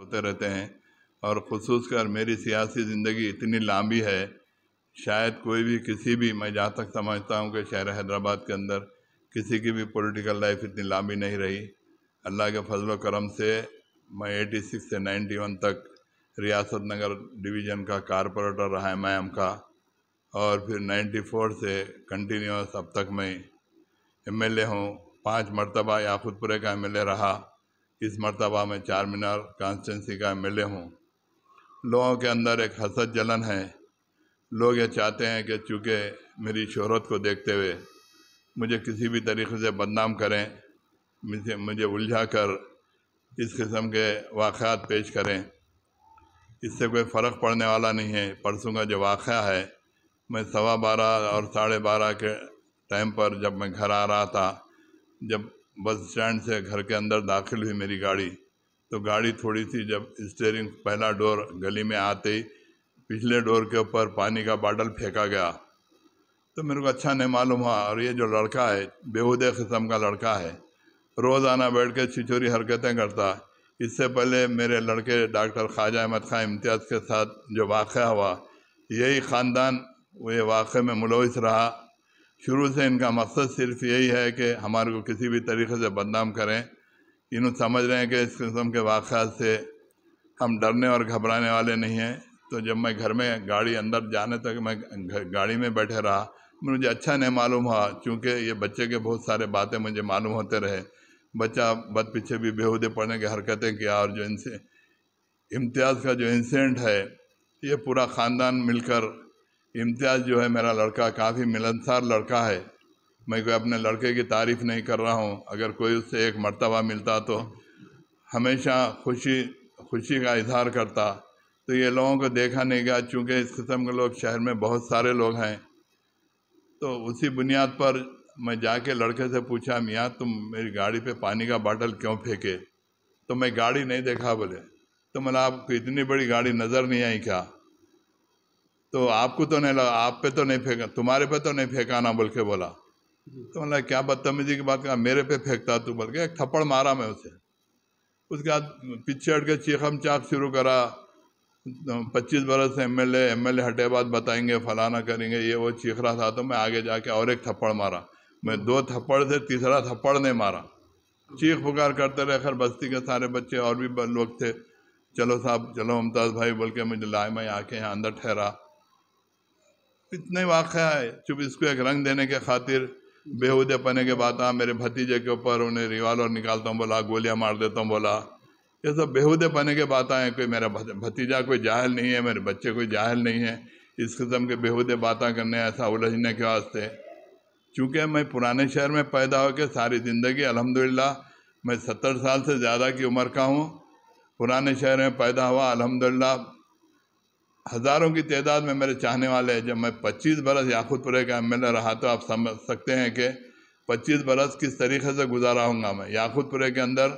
होते रहते हैं और खसूस कर मेरी सियासी ज़िंदगी इतनी लंबी है शायद कोई भी किसी भी मैं जहाँ तक समझता हूँ कि शहर हैदराबाद के अंदर किसी की भी पॉलिटिकल लाइफ इतनी लंबी नहीं रही अल्लाह के फजल करम से मैं 86 से 91 तक रियासत नगर डिवीज़न का कारपोरेटर रहा एम आई का और फिर 94 से कंटिन्यूस अब तक मैं एम एल ए हूँ पाँच मरतबा याफुतपुरे का एम एल ए रहा इस मरतबा मैं चार मीनार कॉन्स्टेंसी का एम एल हूँ लोगों के अंदर एक हसद जलन है लोग ये चाहते हैं कि चूँकि मेरी शहरत को देखते हुए मुझे किसी भी तरीके से बदनाम करें मुझे मुझे उलझा कर इस किस्म के वाक़ात पेश करें इससे कोई फ़र्क पड़ने वाला नहीं है परसों का जो वाक़ है मैं सवा बारह और साढ़े बारह के टाइम पर जब मैं घर आ रहा था जब बस स्टैंड से घर के अंदर दाखिल हुई मेरी गाड़ी तो गाड़ी थोड़ी सी जब स्टेयरिंग पहला डोर गली में आते ही पिछले डोर के ऊपर पानी का बाटल फेंका गया तो मेरे को अच्छा नहीं मालूम हुआ और ये जो लड़का है बेहूदे किस्म का लड़का है रोज़ाना बैठ के छिचोरी हरकतें करता इससे पहले मेरे लड़के डॉक्टर ख्वाजा अहमद खां इम्तियाज़ के साथ जो वाक़ हुआ यही ख़ानदान ये वाक़े में मुलविस रहा शुरू से इनका मकसद सिर्फ यही है कि हमारे को किसी भी तरीके से बदनाम करें इन समझ रहे हैं कि इस किस्म के वाक़ से हम डरने और घबराने वाले नहीं हैं तो जब मैं घर में गाड़ी अंदर जाने तक मैं गाड़ी में बैठे रहा मुझे अच्छा नहीं मालूम हुआ क्योंकि ये बच्चे के बहुत सारे बातें मुझे मालूम होते रहे बच्चा बद पीछे भी बेहूदे पढ़ने की हरकतें किया और जो इनसे इम्तियाज़ का जो इंसिडेंट है ये पूरा ख़ानदान मिलकर इम्तियाज़ जो है मेरा लड़का काफ़ी मिलनसार लड़का है मैं कोई अपने लड़के की तारीफ़ नहीं कर रहा हूँ अगर कोई उससे एक मर्तबा मिलता तो हमेशा खुशी खुशी का इजहार करता तो ये लोगों को देखा नहीं गया चूँकि इस किस्म के लोग शहर में बहुत सारे लोग हैं तो उसी बुनियाद पर मैं जाके लड़के से पूछा मियाँ तुम मेरी गाड़ी पे पानी का बाटल क्यों फेंके तो मैं गाड़ी नहीं देखा बोले तो मतलब आपको इतनी बड़ी गाड़ी नज़र नहीं आई क्या तो आपको तो नहीं लगा आप पे तो नहीं फेंका तुम्हारे पे तो नहीं फेंकाना बोल के बोला तो बोला क्या बदतमीजी की बात कहा मेरे पे फेंकता तू बोल के एक थप्पड़ मारा मैं उसे उसके बाद पीछे हट के चीखम चाप शुरू करा तो पच्चीस बरस से M L M L A हटे बाद बताएंगे फलाना करेंगे ये वो चीख रहा था तो मैं आगे जाके और एक थप्पड़ मारा मैं दो थप्पड़ से तीसरा थप्पड़ नहीं मारा चीख पुकार करते रहे खैर बस्ती के सारे बच्चे और भी लोग थे चलो साहब चलो मुमताज़ भाई बोल के मुझे लाए मैं आके यहाँ अंदर ठहरा इतने वाक़ है चुप इसको एक रंग देने के खातिर बेहूदे पने के बाद आ मेरे भतीजे के ऊपर उन्हें रिवाल्वर निकालता हूँ बोला गोलियाँ मार देता हूँ बोला ये सब बेहूदे पने के बातें आए कोई मेरा भतीजा कोई जाहल नहीं है मेरे बच्चे कोई जाहल नहीं है इस किस्म के बेहूदे बातें करने ऐसा उलझने के वास्ते चूँकि मैं पुराने शहर में पैदा होकर सारी ज़िंदगी अलहमदिल्ला मैं सत्तर साल से ज़्यादा की उम्र का हूँ पुराने शहर में पैदा हुआ अलहमदिल्ला हज़ारों की तादाद में मेरे चाहने वाले जब मैं 25 बरस पुरे का एम रहा तो आप समझ सकते हैं कि 25 बरस किस तरीके से गुजारा हूँ मैं याकूतपुरे के अंदर